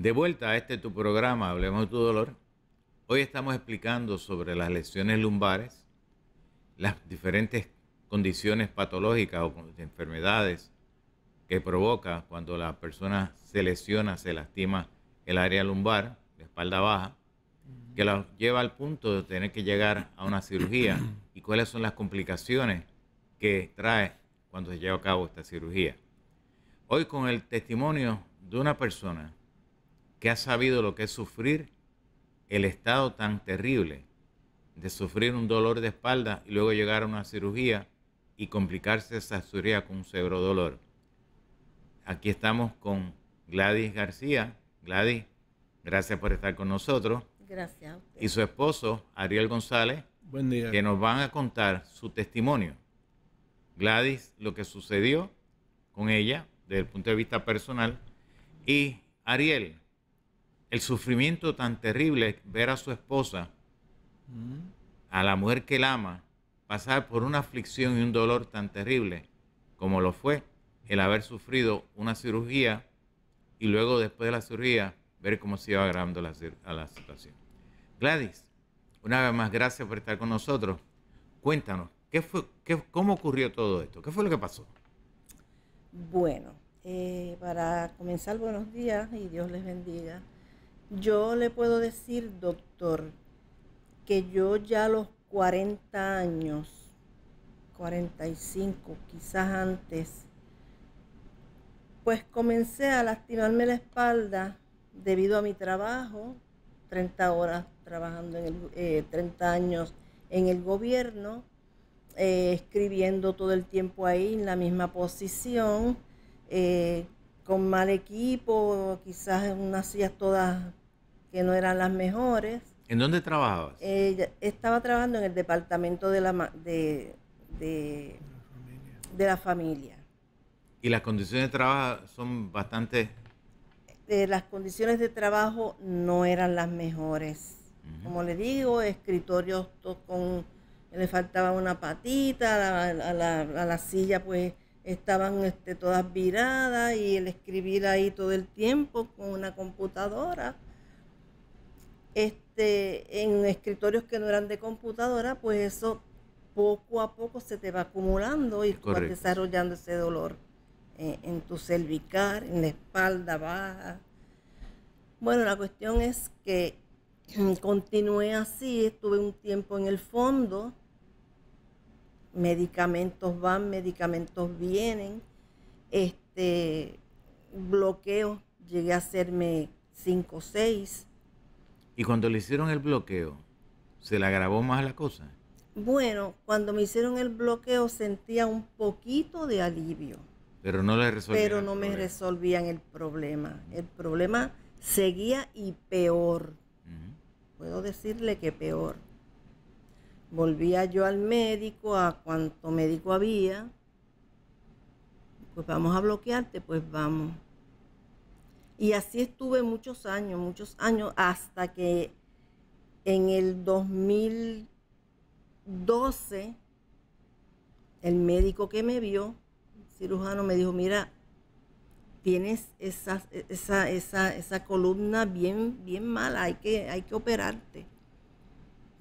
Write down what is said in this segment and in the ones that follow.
De vuelta a este tu programa, Hablemos de tu dolor. Hoy estamos explicando sobre las lesiones lumbares, las diferentes condiciones patológicas o enfermedades que provoca cuando la persona se lesiona, se lastima el área lumbar, la espalda baja, que la lleva al punto de tener que llegar a una cirugía y cuáles son las complicaciones que trae cuando se lleva a cabo esta cirugía. Hoy con el testimonio de una persona que ha sabido lo que es sufrir el estado tan terrible de sufrir un dolor de espalda y luego llegar a una cirugía y complicarse esa cirugía con un severo dolor. Aquí estamos con Gladys García. Gladys, gracias por estar con nosotros. Gracias. A Y su esposo, Ariel González, Buen día. que nos van a contar su testimonio. Gladys, lo que sucedió con ella desde el punto de vista personal. Y Ariel, el sufrimiento tan terrible, ver a su esposa, mm. a la mujer que él ama, pasar por una aflicción y un dolor tan terrible como lo fue el haber sufrido una cirugía y luego después de la cirugía ver cómo se iba agravando la, situación. Gladys, una vez más, gracias por estar con nosotros. Cuéntanos, ¿qué fue, qué, ¿cómo ocurrió todo esto? ¿Qué fue lo que pasó? Bueno, eh, para comenzar, buenos días y Dios les bendiga. Yo le puedo decir, doctor, que yo ya a los 40 años, 45, quizás antes, pues comencé a lastimarme la espalda debido a mi trabajo, 30 horas trabajando en el, 30 eh, años en el gobierno, eh, escribiendo todo el tiempo ahí en la misma posición, eh, con mal equipo, quizás unas sillas todas que no eran las mejores. ¿En dónde trabajabas? Eh, estaba trabajando en el departamento de la, de, de, la familia. ¿Y las condiciones de trabajo son bastante... Eh, las condiciones de trabajo no eran las mejores. Como le digo, escritorios con... Le faltaba una patita, a la, silla pues estaban este, todas viradas y el escribir ahí todo el tiempo con una computadora este, en escritorios que no eran de computadora, pues eso poco a poco se te va acumulando y vas desarrollando ese dolor eh, en, tu cervical, en la espalda baja. Bueno, la cuestión es que continué así, estuve un tiempo en el fondo, medicamentos van, medicamentos vienen, este bloqueo, llegué a hacerme 5 o 6 ¿Y cuando le hicieron el bloqueo, se le agravó más la cosa? Bueno, cuando me hicieron el bloqueo sentía un poquito de alivio. Pero no le resolvían. Pero no me resolvían el problema. El problema seguía y peor. Puedo decirle que peor. Volvía yo al médico, a cuanto médico había. Pues vamos a bloquearte, pues vamos. Y así estuve muchos años, muchos años, hasta que en el 2012 el médico que me vio, el cirujano, me dijo, mira, tienes esa, esa, columna bien, bien mala, hay que, hay que operarte.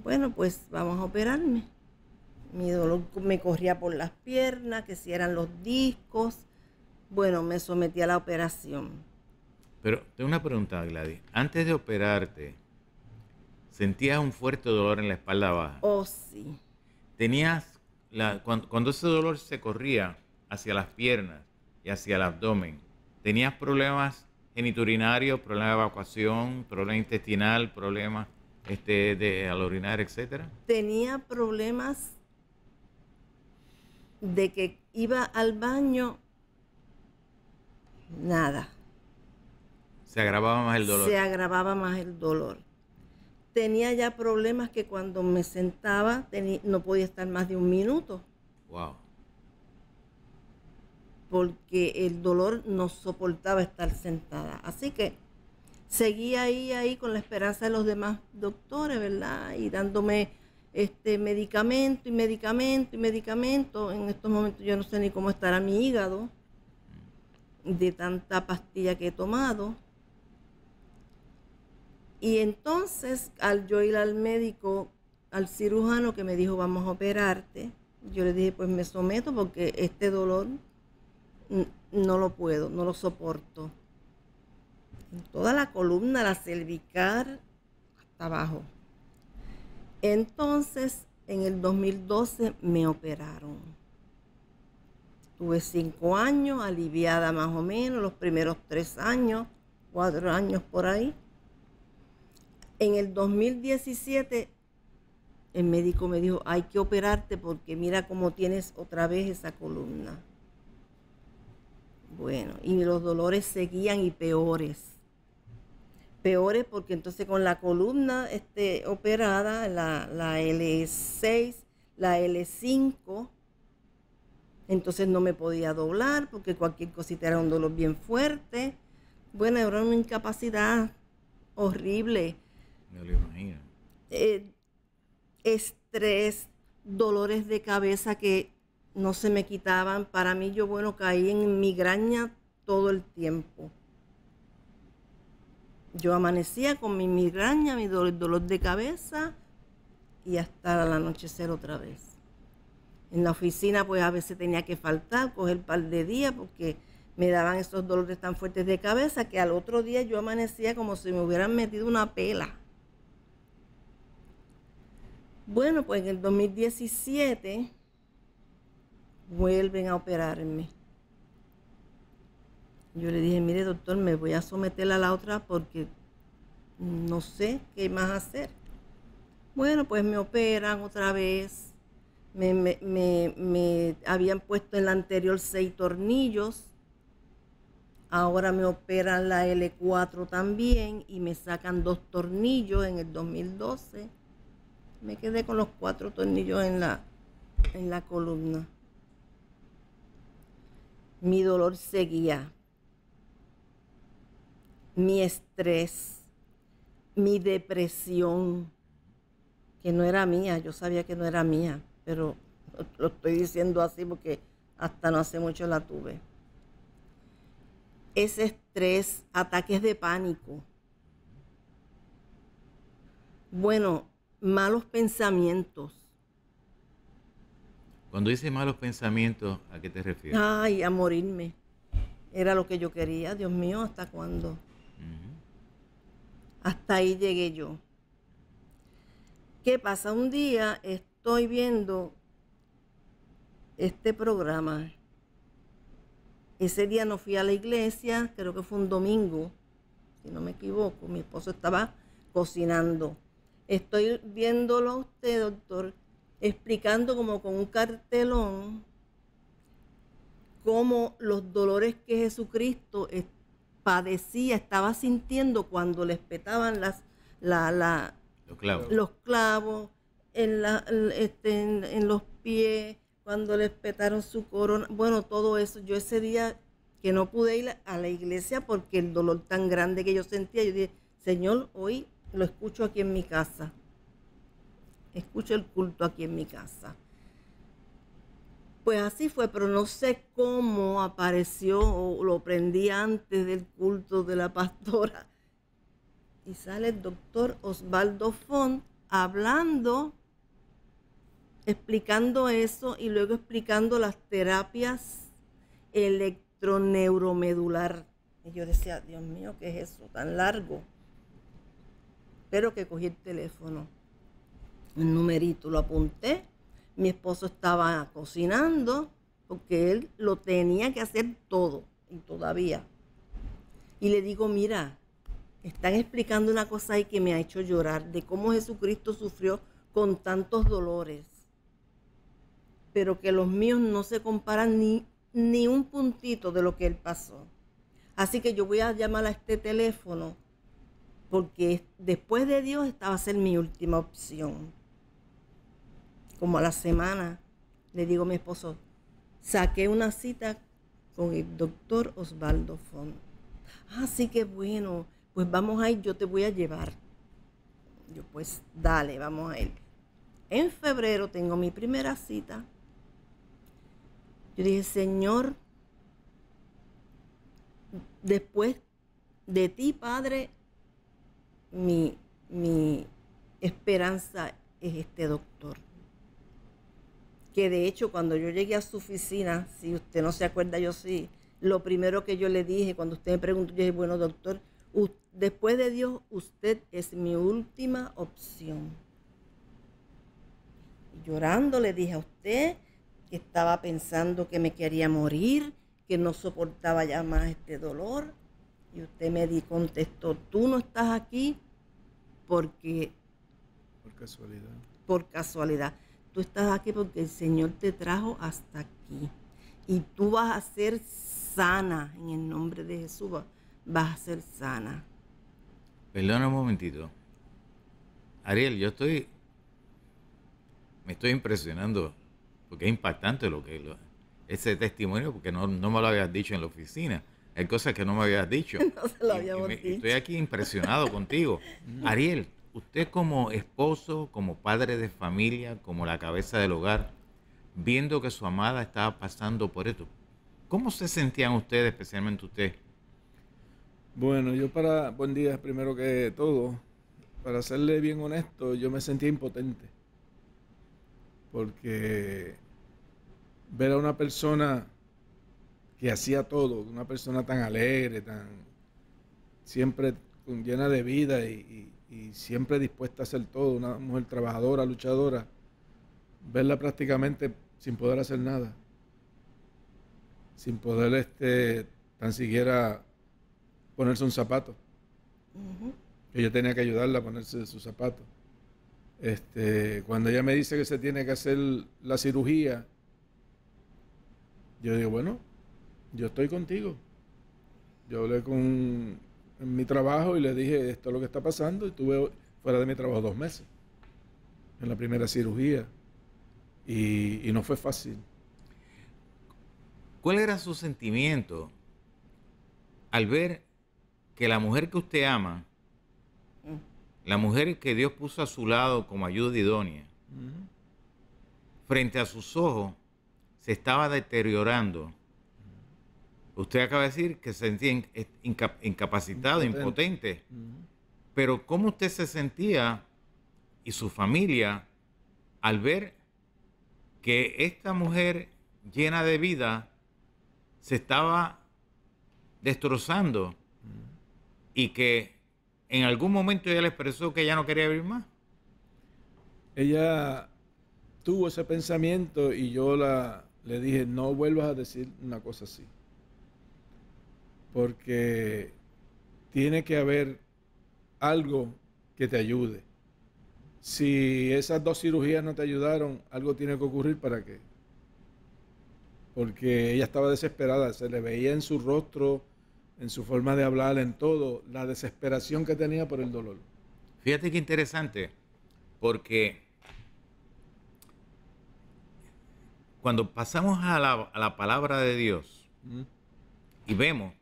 Bueno, pues vamos a operarme. Mi dolor me corría por las piernas, que si eran los discos. Bueno, me sometí a la operación. Pero tengo una pregunta, Gladys. Antes de operarte, ¿sentías un fuerte dolor en la espalda baja? Oh, sí. Tenías, cuando, ese dolor se corría hacia las piernas y hacia el abdomen, ¿tenías problemas geniturinarios, problemas de evacuación, problemas intestinal, problemas este, de, al orinar, etcétera? Tenía problemas de que iba al baño, nada se agravaba más el dolor. Se agravaba más el dolor. Tenía ya problemas que cuando me sentaba no podía estar más de un minuto. Wow. Porque el dolor no soportaba estar sentada. Así que seguía ahí, ahí con la esperanza de los demás doctores, ¿verdad? Y dándome este medicamento y medicamento y medicamento. En estos momentos yo no sé ni cómo estará mi hígado de tanta pastilla que he tomado. Y entonces, al yo ir al médico, al cirujano que me dijo, vamos a operarte, yo le dije, pues me someto porque este dolor no lo puedo, no lo soporto. toda la columna, la cervical, hasta abajo. Entonces, en el 2012 me operaron. Tuve cinco años, aliviada más o menos, los primeros tres años, cuatro años por ahí en el 2017 el médico me dijo, hay que operarte porque mira cómo tienes otra vez esa columna. Bueno, y los dolores seguían y peores. Peores porque entonces con la columna este, operada, la, la L6, la L5, entonces no me podía doblar porque cualquier cosita era un dolor bien fuerte. Bueno, era una incapacidad horrible me lo imagino. Eh, estrés, dolores de cabeza que no se me quitaban. Para mí, yo, bueno, caí en migraña todo el tiempo. Yo amanecía con mi migraña, mi dolor, de cabeza y hasta el anochecer otra vez. En la oficina, pues a veces tenía que faltar, coger par de días porque me daban esos dolores tan fuertes de cabeza que al otro día yo amanecía como si me hubieran metido una pela. Bueno, pues en el 2017 vuelven a operarme. Yo le dije, mire doctor, me voy a someter a la otra porque no sé qué más hacer. Bueno, pues me operan otra vez. Me, habían puesto en la anterior seis tornillos. Ahora me operan la L4 también y me sacan dos tornillos en el 2012 me quedé con los cuatro tornillos en la, en la columna. Mi dolor seguía. Mi estrés, mi depresión, que no era mía, yo sabía que no era mía, pero lo estoy diciendo así porque hasta no hace mucho la tuve. Ese estrés, ataques de pánico. Bueno, malos pensamientos. Cuando dices malos pensamientos, ¿a qué te refieres? Ay, a morirme. Era lo que yo quería, Dios mío, ¿hasta cuándo? Hasta ahí llegué yo. ¿Qué pasa? Un día estoy viendo este programa. Ese día no fui a la iglesia, creo que fue un domingo, si no me equivoco. Mi esposo estaba cocinando. Estoy viéndolo a usted, doctor, explicando como con un cartelón cómo los dolores que Jesucristo padecía, estaba sintiendo cuando le espetaban las, la, los clavos, este, en, en, los pies, cuando le espetaron su corona. Bueno, todo eso. Yo ese día que no pude ir a la iglesia porque el dolor tan grande que yo sentía, yo dije, Señor, hoy lo escucho aquí en mi casa. Escucho el culto aquí en mi casa. Pues así fue, pero no sé cómo apareció o lo prendí antes del culto de la pastora. Y sale el doctor Osvaldo Font hablando, explicando eso y luego explicando las terapias electroneuromedular. Y yo decía, Dios mío, ¿qué es eso tan largo? pero que cogí el teléfono, el numerito, lo apunté. Mi esposo estaba cocinando porque él lo tenía que hacer todo y todavía. Y le digo, mira, están explicando una cosa ahí que me ha hecho llorar, de cómo Jesucristo sufrió con tantos dolores, pero que los míos no se comparan ni, ni un puntito de lo que él pasó. Así que yo voy a llamar a este teléfono porque después de Dios estaba a ser mi última opción. Como a la semana le digo a mi esposo, saqué una cita con el doctor Osvaldo Fondo Así ah, que bueno, pues vamos a ir, yo te voy a llevar. Yo pues dale, vamos a ir. En febrero tengo mi primera cita. Yo dije, Señor, después de ti, Padre, mi, esperanza es este doctor. Que de hecho cuando yo llegué a su oficina, si usted no se acuerda, yo sí, lo primero que yo le dije cuando usted me preguntó, yo dije, bueno doctor, después de Dios, usted es mi última opción. llorando le dije a usted que estaba pensando que me quería morir, que no soportaba ya más este dolor. Y usted me contestó, tú no estás aquí porque... Por casualidad. Por casualidad. Tú estás aquí porque el Señor te trajo hasta aquí. Y tú vas a ser sana en el nombre de Jesús. Vas a ser sana. Perdona un momentito. Ariel, yo estoy... Me estoy impresionando porque es impactante lo que... ese testimonio porque no, no me lo habías dicho en la oficina. Hay cosas que no me habías dicho. no Estoy aquí impresionado contigo. Ariel, usted como esposo, como padre de familia, como la cabeza del hogar, viendo que su amada estaba pasando por esto, ¿cómo se sentían ustedes, especialmente usted? Bueno, yo para, buen día primero que todo, para serle bien honesto, yo me sentía impotente. Porque ver a una persona que hacía todo, una persona tan alegre, tan siempre llena de vida y, siempre dispuesta a hacer todo, una mujer trabajadora, luchadora, verla prácticamente sin poder hacer nada, sin poder este, tan siquiera ponerse un zapato. que Yo tenía que ayudarla a ponerse su zapato. Este, cuando ella me dice que se tiene que hacer la cirugía, yo digo, bueno, yo estoy contigo. Yo hablé con mi trabajo y le dije, esto es lo que está pasando, y estuve fuera de mi trabajo dos meses, en la primera cirugía, y, no fue fácil. ¿Cuál era su sentimiento al ver que la mujer que usted ama, la mujer que Dios puso a su lado como ayuda idónea, frente a sus ojos, se estaba deteriorando Usted acaba de decir que se sentía incapacitado, impotente. Pero ¿cómo usted se sentía y su familia al ver que esta mujer llena de vida se estaba destrozando y que en algún momento ella le expresó que ya no quería vivir más? Ella tuvo ese pensamiento y yo la, le dije, no vuelvas a decir una cosa así porque tiene que haber algo que te ayude. Si esas dos cirugías no te ayudaron, algo tiene que ocurrir para qué? Porque ella estaba desesperada, se le veía en su rostro, en su forma de hablar, en todo, la desesperación que tenía por el dolor. Fíjate qué interesante, porque cuando pasamos a la, palabra de Dios y vemos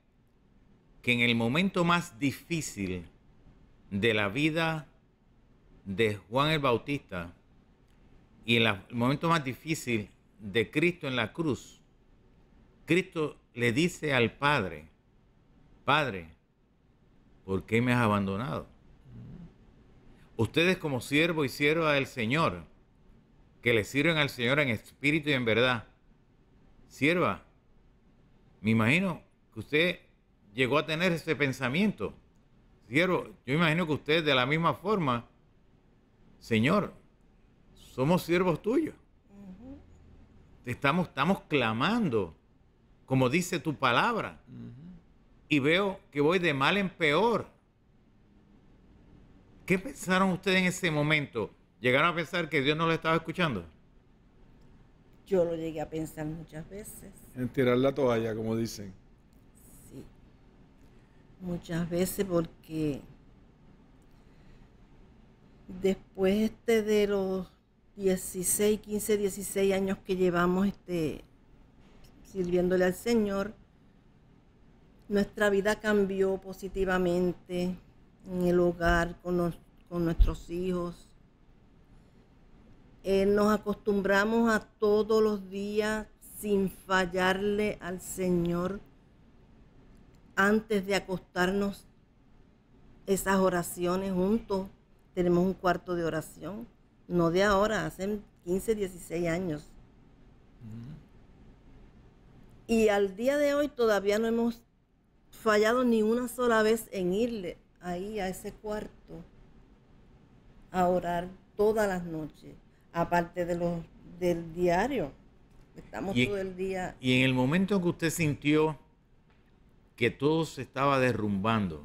que en el momento más difícil de la vida de Juan el Bautista y en el momento más difícil de Cristo en la cruz, Cristo le dice al Padre, Padre, ¿por qué me has abandonado? Ustedes como siervo y sierva del Señor, que le sirven al Señor en espíritu y en verdad, sierva, me imagino que usted llegó a tener ese pensamiento. siervo, yo imagino que usted de la misma forma, Señor, somos siervos tuyos. Estamos, estamos clamando, como dice tu palabra. Y veo que voy de mal en peor. ¿Qué pensaron ustedes en ese momento? ¿Llegaron a pensar que Dios no lo estaba escuchando? Yo lo llegué a pensar muchas veces. En tirar la toalla, como dicen muchas veces porque después este de los 16, 15, 16 años que llevamos este, sirviéndole al Señor, nuestra vida cambió positivamente en el hogar, con, nuestros hijos. Eh, nos acostumbramos a todos los días sin fallarle al Señor antes de acostarnos esas oraciones juntos. Tenemos un cuarto de oración, no de ahora, hace 15, 16 años. Y al día de hoy todavía no hemos fallado ni una sola vez en irle ahí a ese cuarto a orar todas las noches, aparte de los del diario. Estamos todo el día. Y en el momento que usted sintió que todo se estaba derrumbando,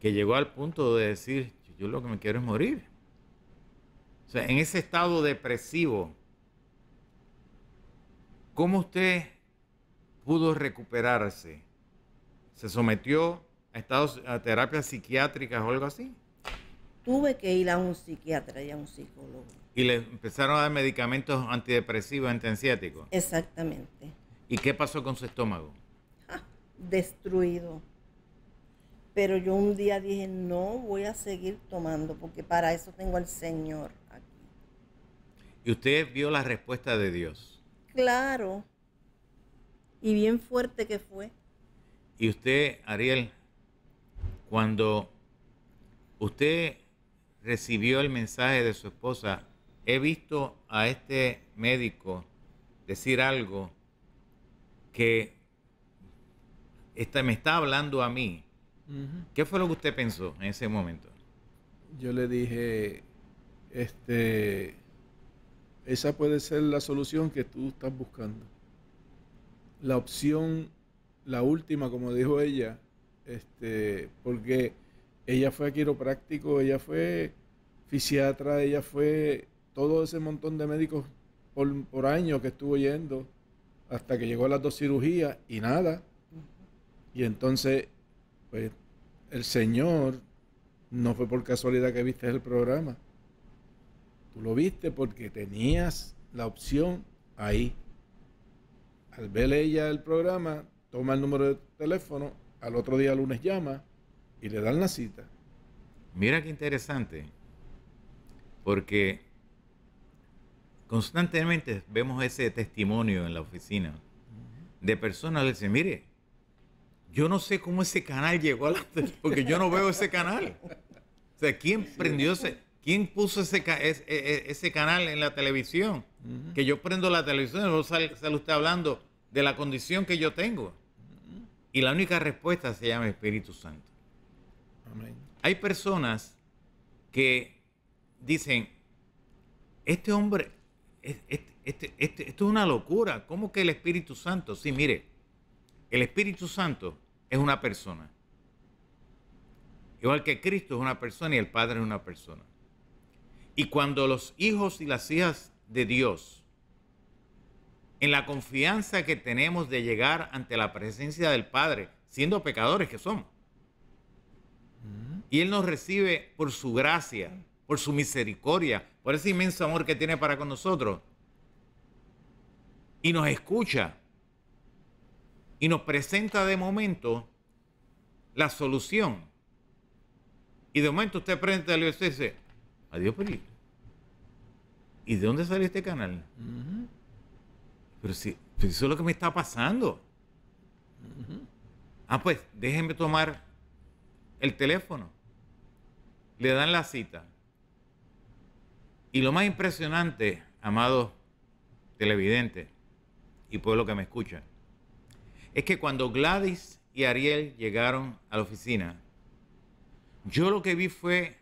que llegó al punto de decir, yo lo que me quiero es morir. O sea, en ese estado depresivo, ¿cómo usted pudo recuperarse? ¿Se sometió a, estados, a terapias psiquiátricas o algo así? Tuve que ir a un psiquiatra y a un psicólogo. ¿Y le empezaron a dar medicamentos antidepresivos, antiansiáticos? Exactamente. ¿Y qué pasó con su estómago? destruido. Pero yo un día dije, no voy a seguir tomando, porque para eso tengo al Señor aquí. ¿Y usted vio la respuesta de Dios? Claro. Y bien fuerte que fue. Y usted, Ariel, cuando usted recibió el mensaje de su esposa, he visto a este médico decir algo que me está hablando a mí. ¿Qué fue lo que usted pensó en ese momento? Yo le dije, este, esa puede ser la solución que tú estás buscando. La opción, la última, como dijo ella, este, porque ella fue a quiropráctico, ella fue fisiatra, ella fue todo ese montón de médicos por, por años que estuvo yendo hasta que llegó a las dos cirugías y nada. Y entonces, pues el Señor no fue por casualidad que viste el programa. Tú lo viste porque tenías la opción ahí. Al ver ella el programa, toma el número de teléfono, al otro día lunes llama y le dan la cita. Mira qué interesante, porque constantemente vemos ese testimonio en la oficina de personas que dicen, mire, yo no sé cómo ese canal llegó a la porque yo no veo ese canal. O sea, ¿quién prendió ese? ¿Quién puso ese, e, e, canal en la televisión? Que yo prendo la televisión y luego sale, usted hablando de la condición que yo tengo. Y la única respuesta se llama Espíritu Santo. Hay personas que dicen, este hombre, este, este, esto es una locura, ¿cómo que el Espíritu Santo? Sí, mire el Espíritu Santo es una persona. Igual que Cristo es una persona y el Padre es una persona. Y cuando los hijos y las hijas de Dios, en la confianza que tenemos de llegar ante la presencia del Padre, siendo pecadores que somos, y Él nos recibe por su gracia, por su misericordia, por ese inmenso amor que tiene para con nosotros, y nos escucha y nos presenta de momento la solución. Y de momento usted presenta el USC dice, adiós, ¿Y de dónde salió este canal? Pero si eso es lo que me está pasando. Ah, pues déjenme tomar el teléfono. Le dan la cita. Y lo más impresionante, amados televidentes y pueblo que me escuchan es que cuando Gladys y Ariel llegaron a la oficina, yo lo que vi fue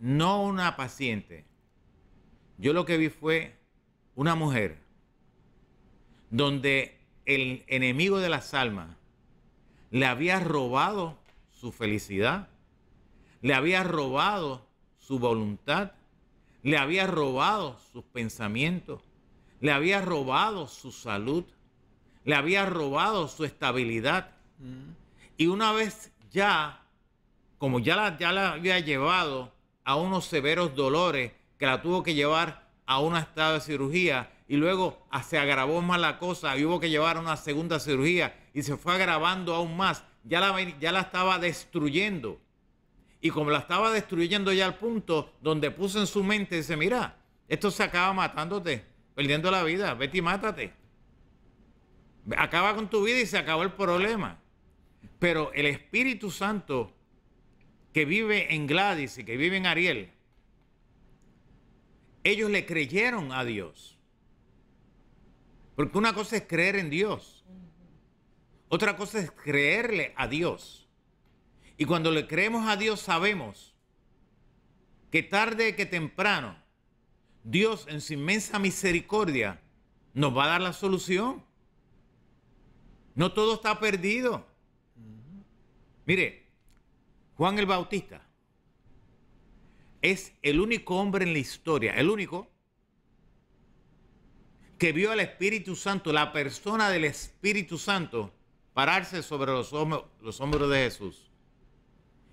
no una paciente, yo lo que vi fue una mujer donde el enemigo de las almas le había robado su felicidad, le había robado su voluntad, le había robado sus pensamientos, le había robado su salud, le había robado su estabilidad. Y una vez ya, como ya la, ya la había llevado a unos severos dolores, que la tuvo que llevar a una estado de cirugía y luego se agravó más la cosa y hubo que llevar a una segunda cirugía y se fue agravando aún más. Ya la, ya la estaba destruyendo. Y como la estaba destruyendo ya al punto donde puso en su mente, dice, mira, esto se acaba matándote, perdiendo la vida, vete y mátate. Acaba con tu vida y se acabó el problema. Pero el Espíritu Santo que vive en Gladys y que vive en Ariel, ellos le creyeron a Dios. Porque una cosa es creer en Dios. Otra cosa es creerle a Dios. Y cuando le creemos a Dios sabemos que tarde que temprano Dios en su inmensa misericordia nos va a dar la solución. No todo está perdido. Mire, Juan el Bautista es el único hombre en la historia, el único que vio al Espíritu Santo, la persona del Espíritu Santo, pararse sobre los, hombros, de Jesús.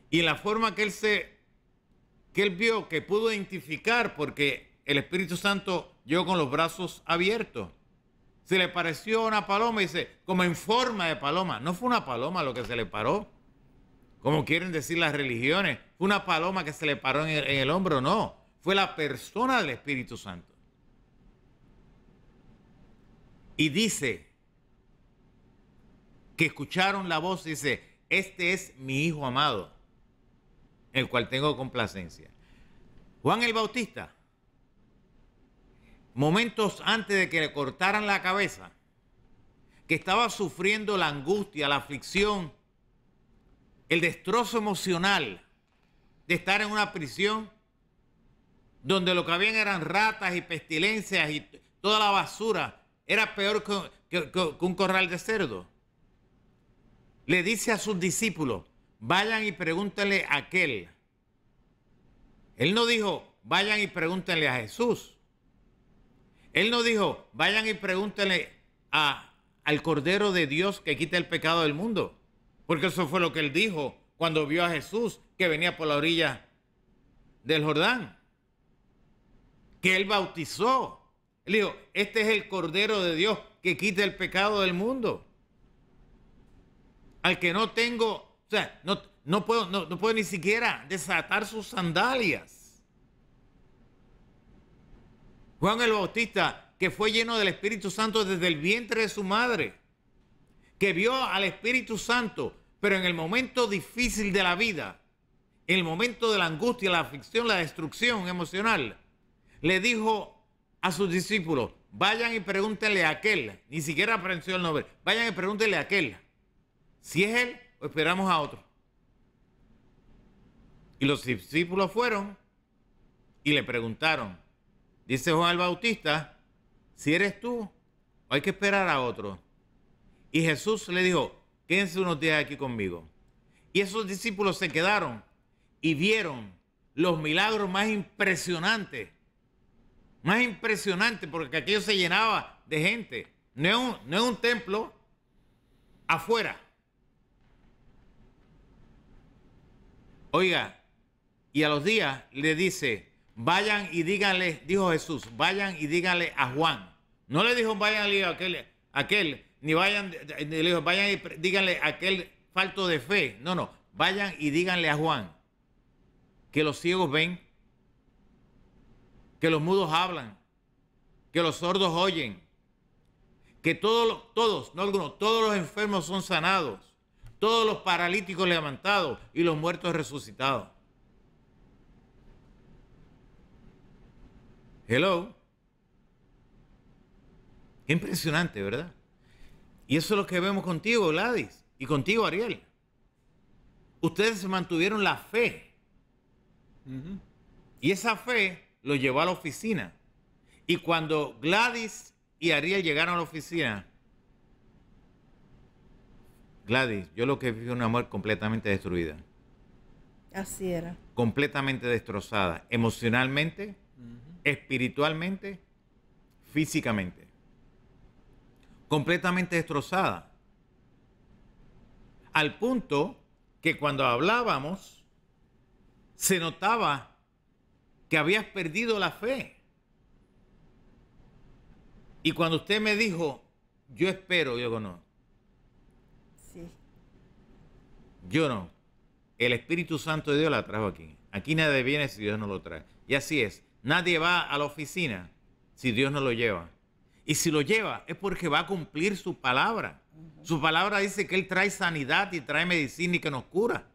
Y en la forma que él se que él vio, que pudo identificar, porque el Espíritu Santo llegó con los brazos abiertos. Se le pareció una paloma y dice, como en forma de paloma. No fue una paloma lo que se le paró, como quieren decir las religiones. Fue una paloma que se le paró en el, en el hombro, no. Fue la persona del Espíritu Santo. Y dice que escucharon la voz y dice, este es mi Hijo amado, el cual tengo complacencia. Juan el Bautista momentos antes de que le cortaran la cabeza, que estaba sufriendo la angustia, la aflicción, el destrozo emocional de estar en una prisión donde lo que habían eran ratas y pestilencias y toda la basura, era peor que, un corral de cerdo. Le dice a sus discípulos, vayan y pregúntenle a aquel. Él no dijo, vayan y pregúntenle a Jesús. Él no dijo, vayan y pregúntenle al Cordero de Dios que quita el pecado del mundo. Porque eso fue lo que él dijo cuando vio a Jesús que venía por la orilla del Jordán. Que él bautizó. Él dijo, este es el Cordero de Dios que quita el pecado del mundo. Al que no tengo, o sea, no, no puedo, no puedo ni siquiera desatar sus sandalias. Juan el Bautista, que fue lleno del Espíritu Santo desde el vientre de su madre, que vio al Espíritu Santo, pero en el momento difícil de la vida, en el momento de la angustia, la aflicción, la destrucción emocional, le dijo a sus discípulos, vayan y pregúntenle a aquel, ni siquiera aprendió el nombre, vayan y pregúntenle a aquel, si es él o esperamos a otro. Y los discípulos fueron y le preguntaron, Dice Juan el Bautista, si eres tú, hay que esperar a otro. Y Jesús le dijo, quédense unos días aquí conmigo. Y esos discípulos se quedaron y vieron los milagros más impresionantes. Más impresionantes, porque aquello se llenaba de gente. No es un, no es un templo afuera. Oiga, y a los días le dice, vayan y díganle, dijo Jesús, vayan y díganle a Juan. No le dijo vayan a aquel, aquel, ni vayan, le dijo vayan y díganle a aquel falto de fe. No, no, vayan y díganle a Juan que los ciegos ven, que los mudos hablan, que los sordos oyen, que todos, todos, no algunos, todos los enfermos son sanados, todos los paralíticos levantados y los muertos resucitados. Hello. Qué impresionante, ¿verdad? Y eso es lo que vemos contigo, Gladys, y contigo, Ariel. Ustedes se mantuvieron la fe. Y esa fe lo llevó a la oficina. Y cuando Gladys y Ariel llegaron a la oficina, Gladys, yo lo que vi fue una mujer completamente destruida. Así era. Completamente destrozada, emocionalmente, espiritualmente, físicamente. Completamente destrozada. Al punto que cuando hablábamos, se notaba que habías perdido la fe. Y cuando usted me dijo, yo espero, yo no. Sí. Yo no. El Espíritu Santo de Dios la trajo aquí. Aquí nadie viene si Dios no lo trae. Y así es. Nadie va a la oficina si Dios no lo lleva. Y si lo lleva es porque va a cumplir su palabra. Su palabra dice que Él trae sanidad y trae medicina y que nos cura.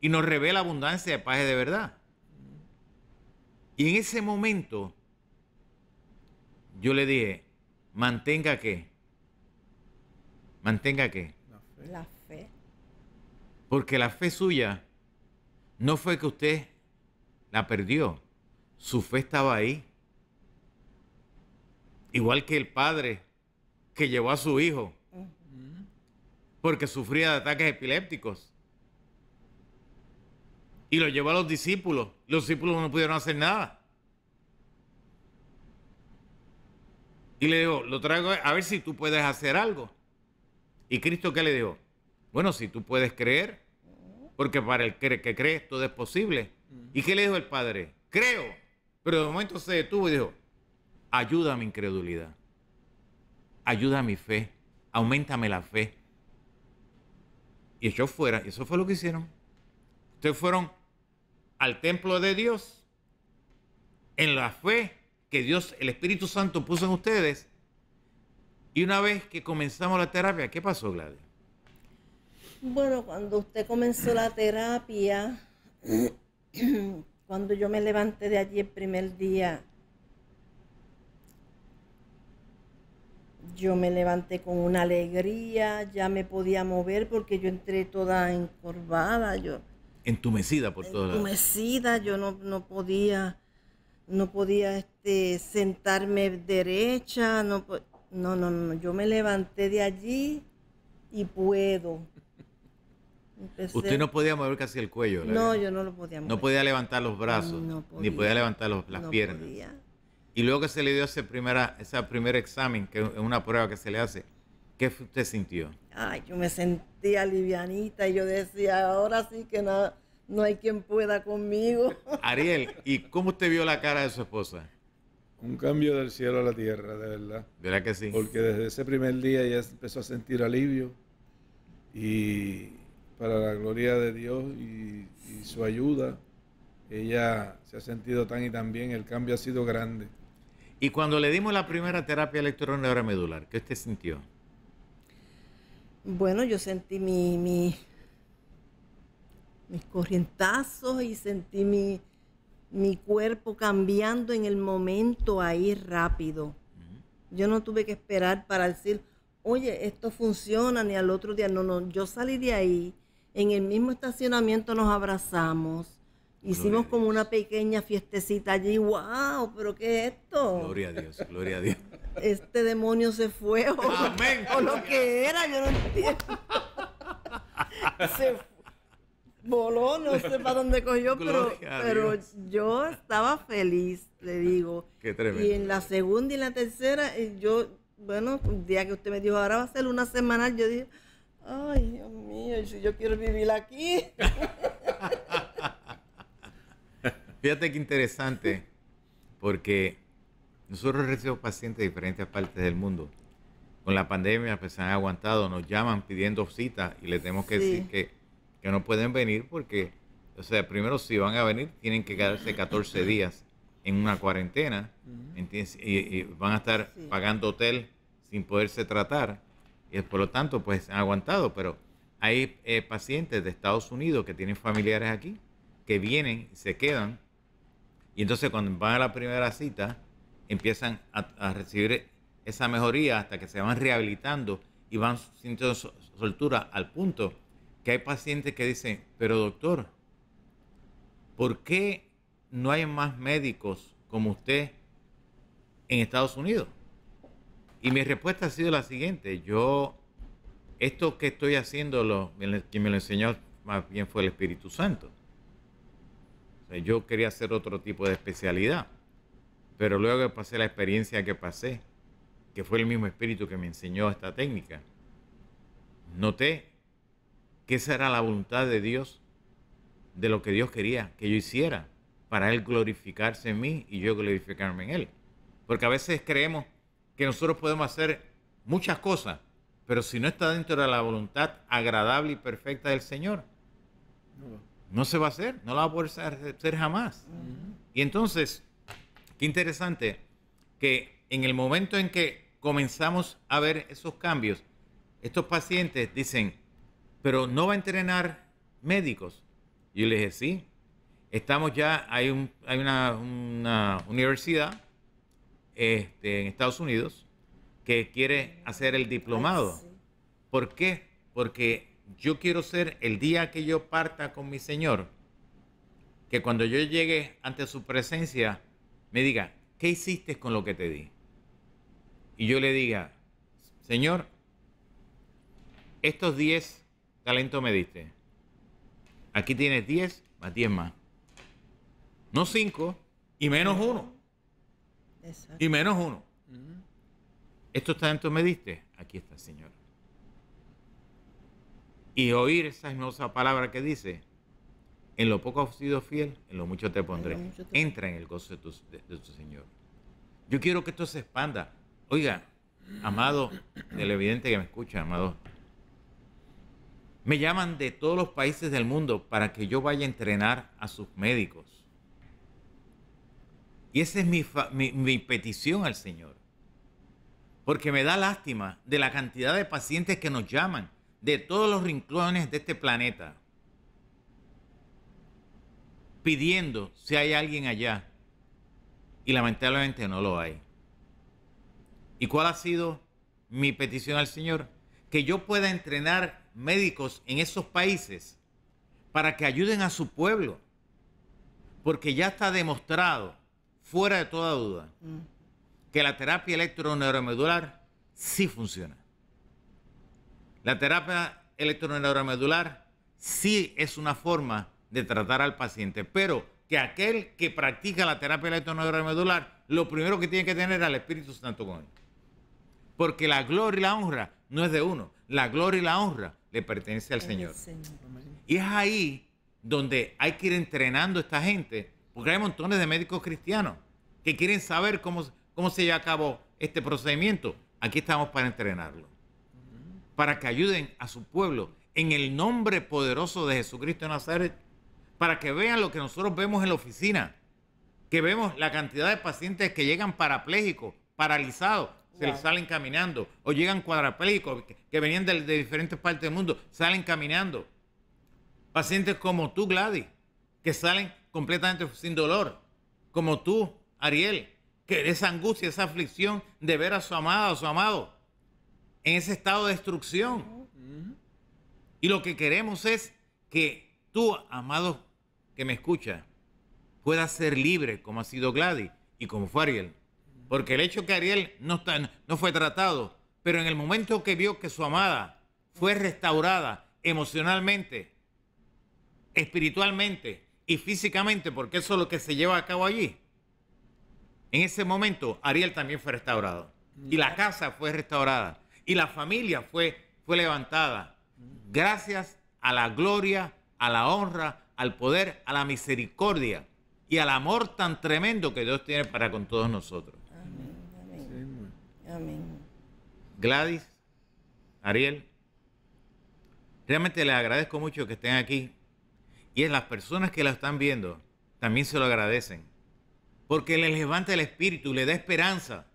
Y nos revela abundancia de paz de verdad. Y en ese momento yo le dije, mantenga qué. Mantenga qué. La fe. Porque la fe suya no fue que usted la perdió su fe estaba ahí. Igual que el padre que llevó a su hijo porque sufría de ataques epilépticos. Y lo llevó a los discípulos. Los discípulos no pudieron hacer nada. Y le dijo, lo traigo a ver si tú puedes hacer algo. ¿Y Cristo qué le dijo? Bueno, si tú puedes creer, porque para el que cree todo es posible. ¿Y qué le dijo el Padre? Creo pero de momento se detuvo y dijo, ayuda a mi incredulidad, ayuda a mi fe, aumentame la fe. Y echó fuera, y eso fue lo que hicieron. Ustedes fueron al templo de Dios, en la fe que Dios, el Espíritu Santo puso en ustedes. Y una vez que comenzamos la terapia, ¿qué pasó, Gladys? Bueno, cuando usted comenzó la terapia, Cuando yo me levanté de allí el primer día, yo me levanté con una alegría, ya me podía mover porque yo entré toda encorvada, yo entumecida por todas entumecida, yo no, podía no podía este, sentarme derecha, no no no, yo me levanté de allí y puedo. Este, usted no podía mover casi el cuello. No, yo no lo podía mover. No podía levantar los brazos, ni podía levantar las piernas. Y luego que se le dio ese, primera, ese primer examen, que es una prueba que se le hace, ¿qué usted sintió? Ay, yo me sentía alivianita y yo decía, ahora sí que no, no hay quien pueda conmigo. Ariel, ¿y cómo usted vio la cara de su esposa? Un cambio del cielo a la tierra, de verdad. ¿Verdad que sí? Porque desde ese primer día ya empezó a sentir alivio y para la gloria de Dios y, su ayuda, ella se ha sentido tan y tan bien, el cambio ha sido grande. Y cuando le dimos la primera terapia electroneuromedular, medular, ¿qué usted sintió? Bueno, yo sentí mi, mi mis corrientazos y sentí mi, cuerpo cambiando en el momento ahí rápido. Yo no tuve que esperar para decir, oye, esto funciona, ni al otro día. No, no, yo salí de ahí en el mismo estacionamiento nos abrazamos. Hicimos como una pequeña fiestecita allí. ¡Wow! ¿Pero qué es esto? Gloria a Dios, gloria a Dios. Este demonio se fue. Amén. o lo que era, yo no entiendo. se voló, no sé para dónde cogió, pero, pero yo estaba feliz, le digo. Qué tremendo. Y en la segunda y en la tercera, eh, yo, bueno, el día que usted me dijo, ahora va a ser una semanal, yo dije Ay, Dios mío, si yo quiero vivir aquí. Fíjate qué interesante, porque nosotros recibimos pacientes de diferentes partes del mundo. Con la pandemia pues se han aguantado, nos llaman pidiendo cita y les tenemos que decir que, no pueden venir porque, o sea, primero si van a venir tienen que quedarse 14 días en una cuarentena, Y, van a estar pagando hotel sin poderse tratar y eh, por lo tanto pues han aguantado, pero hay eh, pacientes de Estados Unidos que tienen familiares aquí, que vienen, y se quedan, y entonces cuando van a la primera cita, empiezan a, a recibir esa mejoría hasta que se van rehabilitando y van sintiendo soltura al punto que hay pacientes que dicen, pero doctor, ¿por qué no hay más médicos como usted en Estados Unidos? Y mi respuesta ha sido la siguiente, yo, esto que estoy haciendo, lo, quien me lo enseñó más bien fue el Espíritu Santo. yo quería hacer otro tipo de especialidad, pero luego que pasé la experiencia que pasé, que fue el mismo Espíritu que me enseñó esta técnica, noté que esa era la voluntad de Dios, de lo que Dios quería que yo hiciera, para Él glorificarse en mí y yo glorificarme en Él. Porque a veces creemos que nosotros podemos hacer muchas cosas, pero si no está dentro de la voluntad agradable y perfecta del Señor, no se va a hacer, no la va a poder hacer jamás. Y entonces, qué interesante que en el momento en que comenzamos a ver esos cambios, estos pacientes dicen, pero no va a entrenar médicos. Y yo les dije, sí, estamos ya, hay, hay una universidad este, en Estados Unidos que quiere hacer el diplomado. ¿Por qué? Porque yo quiero ser el día que yo parta con mi Señor, que cuando yo llegue ante su presencia me diga, ¿qué hiciste con lo que te di? Y yo le diga, Señor, estos 10 talentos me diste. Aquí tienes 10 más 10 más. No 5 y menos 1. Y menos uno. Esto está dentro, me diste, aquí está, Señor. Y oír esa hermosa palabra que dice, en lo poco has sido fiel, en lo mucho te pondré. Entra en el gozo de tu, Señor. Yo quiero que esto se expanda. Oiga, amado del evidente que me escucha, amado. Me llaman de todos los países del mundo para que yo vaya a entrenar a sus médicos y esa es mi, petición al Señor. Porque me da lástima de la cantidad de pacientes que nos llaman de todos los rincones de este planeta pidiendo si hay alguien allá. Y lamentablemente no lo hay. ¿Y cuál ha sido mi petición al Señor? Que yo pueda entrenar médicos en esos países para que ayuden a su pueblo. Porque ya está demostrado fuera de toda duda que la terapia electroneuromedular sí funciona. La terapia electroneuromedular sí es una forma de tratar al paciente, pero que aquel que practica la terapia electroneuromedular, lo primero que tiene que tener es al Espíritu Santo con él. Porque la gloria y la honra no es de uno, la gloria y la honra le pertenece al Señor. Señor. Y es ahí donde hay que ir entrenando a esta gente porque hay montones de médicos cristianos que quieren saber cómo, cómo se lleva a cabo este procedimiento. Aquí estamos para entrenarlo. Para que ayuden a su pueblo en el nombre poderoso de Jesucristo de Nazaret. Para que vean lo que nosotros vemos en la oficina. Que vemos la cantidad de pacientes que llegan parapléjicos, paralizados, se salen caminando. O llegan cuadraplégicos que, venían de, de diferentes partes del mundo, salen caminando. Pacientes como tú, Gladys, que salen completamente sin dolor, como tú, Ariel, que esa angustia, esa aflicción de ver a su amada, a su amado, en ese estado de destrucción. Y lo que queremos es que tú, amado que me escucha, puedas ser libre como ha sido Gladys y como fue Ariel. Porque el hecho que Ariel no, no fue tratado, pero en el momento que vio que su amada fue restaurada emocionalmente, espiritualmente, y físicamente, porque eso es lo que se lleva a cabo allí, en ese momento Ariel también fue restaurado. Y la casa fue restaurada. Y la familia fue, fue levantada. Gracias a la gloria, a la honra, al poder, a la misericordia y al amor tan tremendo que Dios tiene para con todos nosotros. Amén. Amén. Gladys, Ariel, realmente les agradezco mucho que estén aquí y las personas que la están viendo también se lo agradecen. Porque le levanta el espíritu, le da esperanza.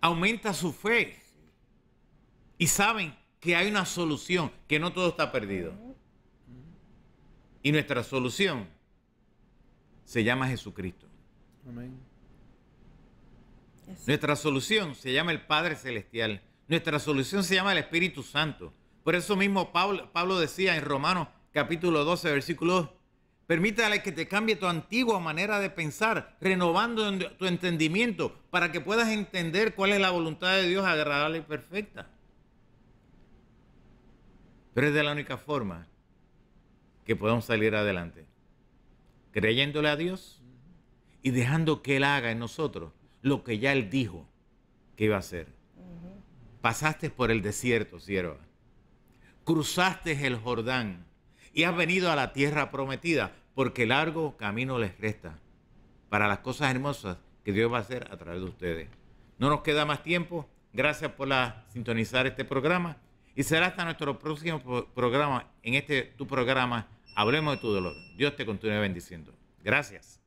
Aumenta su fe. Y saben que hay una solución, que no todo está perdido. Y nuestra solución se llama Jesucristo. Amén. Nuestra solución se llama el Padre Celestial. Nuestra solución se llama el Espíritu Santo. Por eso mismo Pablo, Pablo decía en Romanos capítulo 12, versículo Permítale que te cambie tu antigua manera de pensar, renovando tu entendimiento para que puedas entender cuál es la voluntad de Dios agradable y perfecta. Pero es de la única forma que podemos salir adelante. Creyéndole a Dios y dejando que Él haga en nosotros lo que ya Él dijo que iba a hacer. Pasaste por el desierto, sierva. Cruzaste el Jordán y has venido a la tierra prometida, porque largo camino les resta para las cosas hermosas que Dios va a hacer a través de ustedes. No nos queda más tiempo. Gracias por la, sintonizar este programa y será hasta nuestro próximo programa en este tu programa Hablemos de tu dolor. Dios te continúe bendiciendo. Gracias.